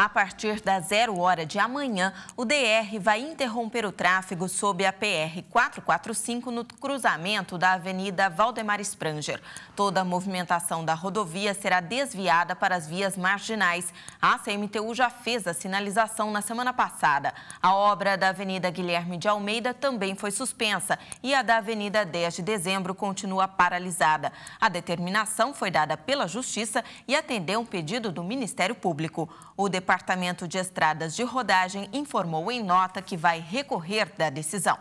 A partir da zero hora de amanhã, o DR vai interromper o tráfego sob a PR 445 no cruzamento da Avenida Valdemar Spranger. Toda a movimentação da rodovia será desviada para as vias marginais. A CMTU já fez a sinalização na semana passada. A obra da Avenida Guilherme de Almeida também foi suspensa e a da Avenida 10 de Dezembro continua paralisada. A determinação foi dada pela Justiça e atendeu um pedido do Ministério Público. O Departamento de Estradas de Rodagem informou em nota que vai recorrer da decisão.